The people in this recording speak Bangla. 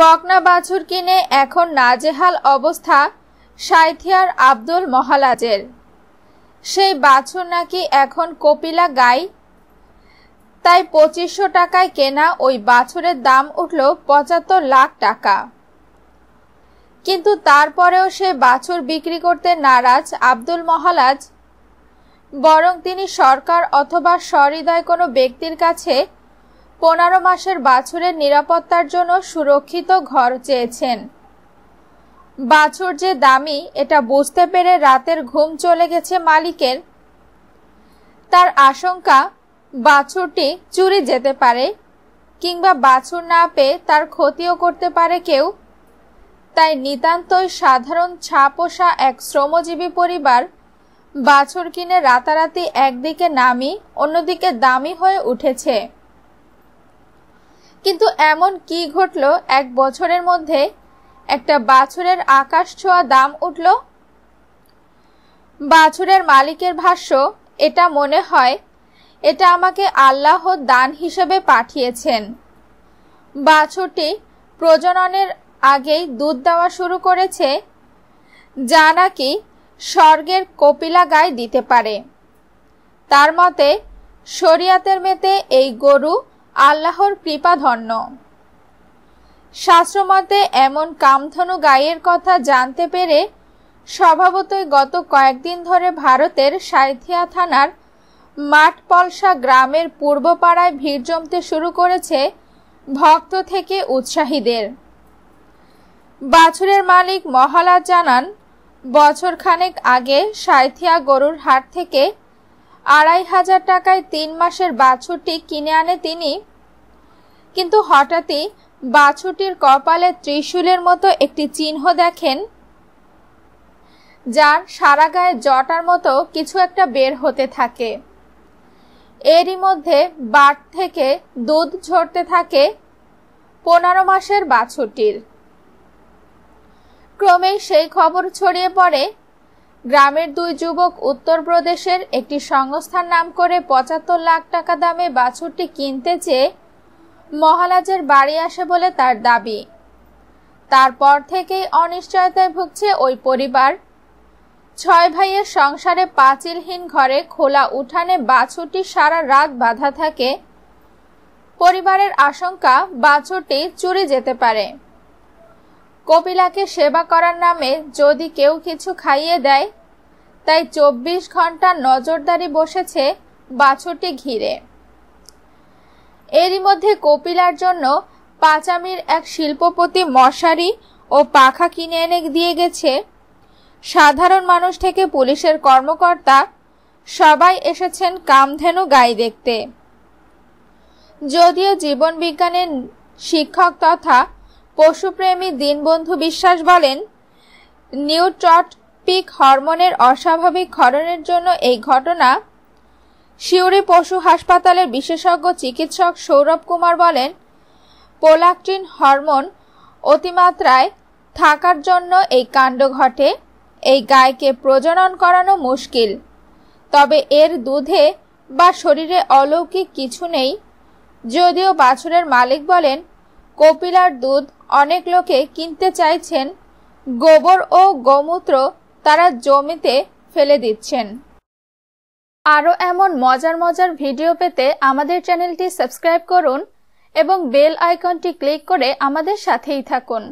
বকনা বাছুর কিনে এখন নাজেহাল অবস্থা সাইথিয়ার আব্দুল মহালাজের সেই বাছুর নাকি এখন কপিলা গাই তাই পঁচিশশো টাকায় কেনা ওই বাছুরের দাম উঠল পঁচাত্তর লাখ টাকা কিন্তু তারপরেও সে বাছুর বিক্রি করতে নারাজ আব্দুল মহালাজ বরং তিনি সরকার অথবা সহৃদয় কোনো ব্যক্তির কাছে পনেরো মাসের বাছুরের নিরাপত্তার জন্য সুরক্ষিত ঘর চেয়েছেন বাছুর যে দামি এটা বুঝতে পেরে রাতের ঘুম চলে গেছে মালিকের তার আশঙ্কা বাছুরটি চুরি যেতে পারে কিংবা বাছুর না পেয়ে তার ক্ষতিও করতে পারে কেউ তাই নিতান্তই সাধারণ ছা পোষা এক শ্রমজীবী পরিবার বাছুর কিনে রাতারাতি একদিকে নামি অন্যদিকে দামি হয়ে উঠেছে কিন্তু এমন কি ঘটল এক বছরের মধ্যে একটা বাছুরের আকাশ ছোঁয়া দাম উঠল বাছুরের মালিকের ভাষ্য এটা মনে হয় এটা আমাকে আল্লাহ দান হিসেবে পাঠিয়েছেন বাছুরটি প্রজননের আগেই দুধ দেওয়া শুরু করেছে যা নাকি স্বর্গের কপিলা গায়ে দিতে পারে তার মতে শরিয়াতের মেতে এই গরু আল্লাহর কৃপাধন্য শাস্ত্রমতে এমন কামধনু গায়ের কথা জানতে পেরে স্বভাবতই গত কয়েকদিন ধরে ভারতের সাইথিয়া থানার মাঠপলসা গ্রামের পূর্বপাড়ায় ভিড় জমতে শুরু করেছে ভক্ত থেকে উৎসাহীদের বাছুরের মালিক মহালা জানান বছরখানেক আগে সাইথিয়া গরুর হাট থেকে আড়াই হাজার টাকায় তিন মাসের বাছুরটি কিনে আনে তিনি কিন্তু হঠাৎই বাছুরটির কপালে ত্রিশূলের মতো একটি চিহ্ন দেখেন যার সারা গায়ে জটার মতো কিছু একটা বের হতে থাকে এরই মধ্যে বাট থেকে দুধ ঝরতে থাকে পনেরো মাসের বাছুরটির ক্রমেই সেই খবর ছড়িয়ে পড়ে গ্রামের দুই যুবক উত্তরপ্রদেশের একটি সংস্থার নাম করে পঁচাত্তর লাখ টাকা দামে বাছুরটি কিনতে চেয়ে মহালাজের বাড়ি আসে বলে তার দাবি তারপর থেকেই অনিশ্চয়তায় ভুগছে ওই পরিবার ছয় ভাইয়ের সংসারে পাঁচিলহীন ঘরে খোলা উঠানে বাছুরটি সারা রাত বাধা থাকে পরিবারের আশঙ্কা বাছুরটি চুরি যেতে পারে কপিলাকে সেবা করার নামে যদি কেউ কিছু খাইয়ে দেয় তাই চব্বিশ ঘন্টা নজরদারি বসেছে বাছুরটি ঘিরে এরই মধ্যে কপিলার জন্য পাঁচামির এক শিল্পপতি মশারি ও পাখা কিনে এনে দিয়ে গেছে সাধারণ মানুষ থেকে পুলিশের কর্মকর্তা সবাই এসেছেন কামধেনু গাই দেখতে যদিও জীবন বিজ্ঞানের শিক্ষক তথা পশুপ্রেমী দীনবন্ধু বিশ্বাস বলেন নিউট্রট পিক হরমোনের অস্বাভাবিক ক্ষরণের জন্য এই ঘটনা শিউরি পশু হাসপাতালের বিশেষজ্ঞ চিকিৎসক সৌরভ কুমার বলেন পোলাকটিন হরমোন অতিমাত্রায় থাকার জন্য এই কাণ্ড ঘটে এই গায়কে প্রজনন করানো মুশকিল তবে এর দুধে বা শরীরে অলৌকিক কিছু নেই যদিও বাছুরের মালিক বলেন কপিলার দুধ অনেক লোকে কিনতে চাইছেন গোবর ও গোমূত্র তারা জমিতে ফেলে দিচ্ছেন আরও এমন মজার মজার ভিডিও পেতে আমাদের চ্যানেলটি সাবস্ক্রাইব করুন এবং বেল আইকনটি ক্লিক করে আমাদের সাথেই থাকুন